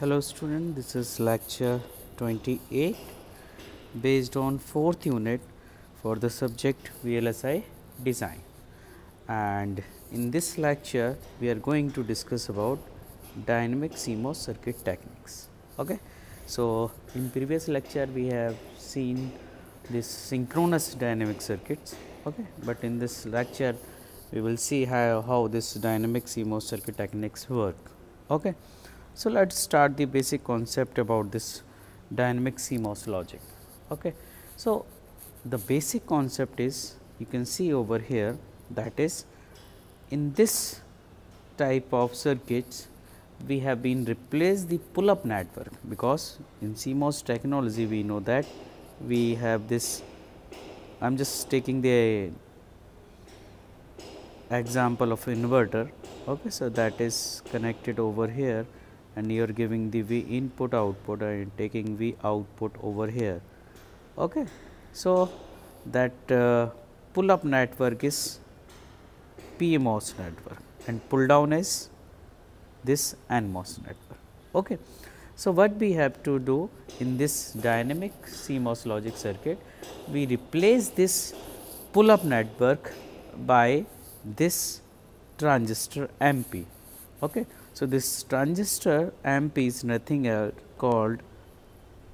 hello student this is lecture 28 based on fourth unit for the subject VLSI design and in this lecture we are going to discuss about dynamic CMOS circuit techniques okay so in previous lecture we have seen this synchronous dynamic circuits okay but in this lecture we will see how, how this dynamic CMOS circuit techniques work okay so, let us start the basic concept about this dynamic CMOS logic. Okay. So, the basic concept is you can see over here that is in this type of circuits we have been replaced the pull up network because in CMOS technology we know that we have this I am just taking the example of inverter okay so that is connected over here and you are giving the V input output and taking V output over here. Okay. So, that uh, pull up network is PMOS network and pull down is this NMOS network. Okay. So, what we have to do in this dynamic CMOS logic circuit, we replace this pull up network by this transistor MP. Okay. So, this transistor amp is nothing else called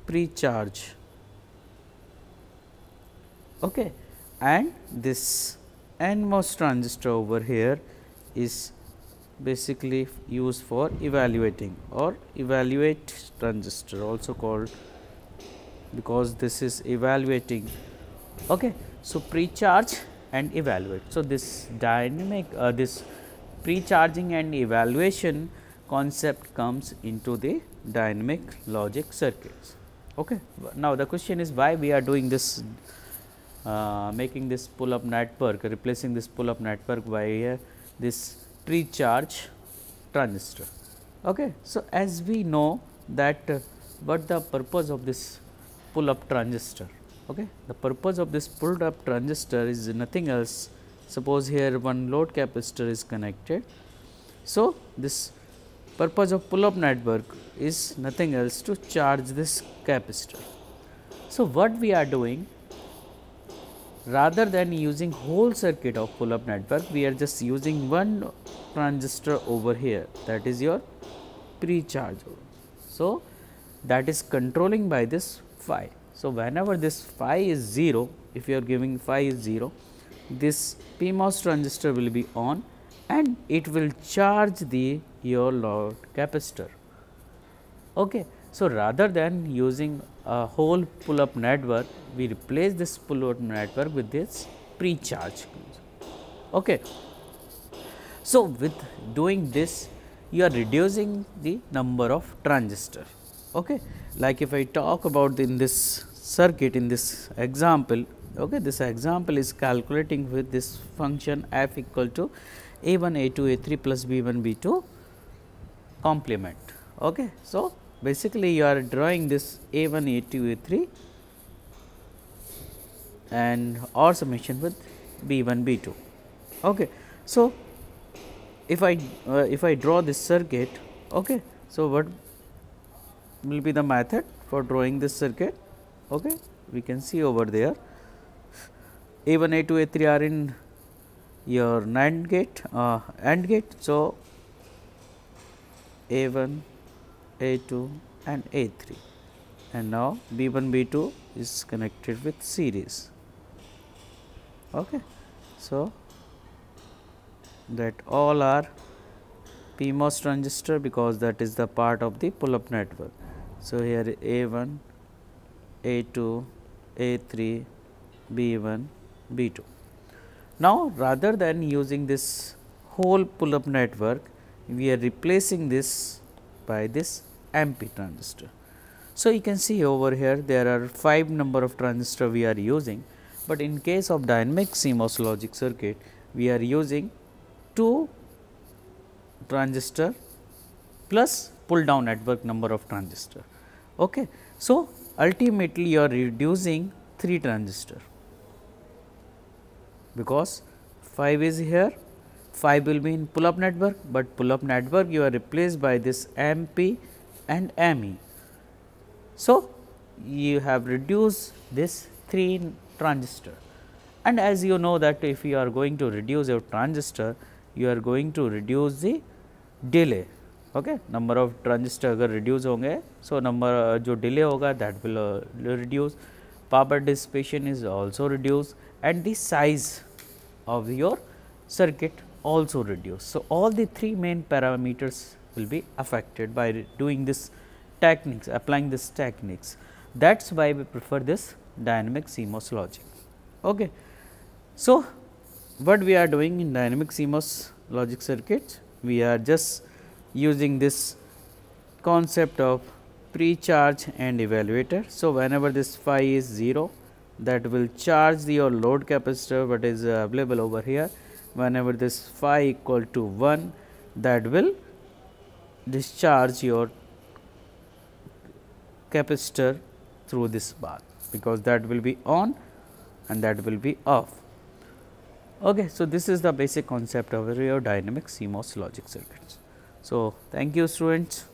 precharge okay. and this NMOS transistor over here is basically used for evaluating or evaluate transistor also called because this is evaluating okay so precharge and evaluate so this dynamic uh, this precharging and evaluation concept comes into the dynamic logic circuits. Okay. Now, the question is why we are doing this uh, making this pull up network replacing this pull up network by uh, this precharge transistor. Okay. So, as we know that uh, what the purpose of this pull up transistor. Okay. The purpose of this pulled up transistor is nothing else Suppose here one load capacitor is connected. So, this purpose of pull up network is nothing else to charge this capacitor. So, what we are doing rather than using whole circuit of pull up network we are just using one transistor over here that is your pre-charge. So, that is controlling by this phi. So, whenever this phi is 0 if you are giving phi is 0 this PMOS transistor will be on and it will charge the your load capacitor. Okay. So, rather than using a whole pull up network, we replace this pull up network with this pre-charge. Okay. So, with doing this, you are reducing the number of transistor. Okay. Like if I talk about in this circuit in this example, Okay. This example is calculating with this function f equal to a 1 a 2 a 3 plus b 1 b 2 complement. Okay. So, basically you are drawing this a 1 a 2 a 3 and or summation with b 1 b 2. Okay. So, if I uh, if I draw this circuit, okay. So, what will be the method for drawing this circuit? Okay. We can see over there. A1, A2, A3 are in your NAND gate, uh, AND gate. So, A1, A2 and A3 and now B1, B2 is connected with series. Okay. So, that all are PMOS transistor because that is the part of the pull up network. So, here A1, A2, A3, B1, B 2. Now, rather than using this whole pull up network, we are replacing this by this MP transistor. So, you can see over here there are 5 number of transistor we are using, but in case of dynamic CMOS logic circuit, we are using 2 transistor plus pull down network number of transistor. Okay. So, ultimately you are reducing 3 transistor because 5 is here 5 will be in pull up network, but pull up network you are replaced by this MP and ME. So, you have reduced this 3 transistor and as you know that if you are going to reduce your transistor, you are going to reduce the delay okay number of transistor अगर reduce so number जो delay होगा that will uh, reduce power dissipation is also reduced and the size of your circuit also reduced. So, all the three main parameters will be affected by doing this techniques, applying this techniques. That is why we prefer this dynamic CMOS logic. Okay. So, what we are doing in dynamic CMOS logic circuits? We are just using this concept of pre-charge and evaluator. So, whenever this phi is 0 that will charge your load capacitor what is uh, available over here. Whenever this phi equal to 1 that will discharge your capacitor through this bar because that will be on and that will be off. Okay, so this is the basic concept of your dynamic CMOS logic circuits. So, thank you students.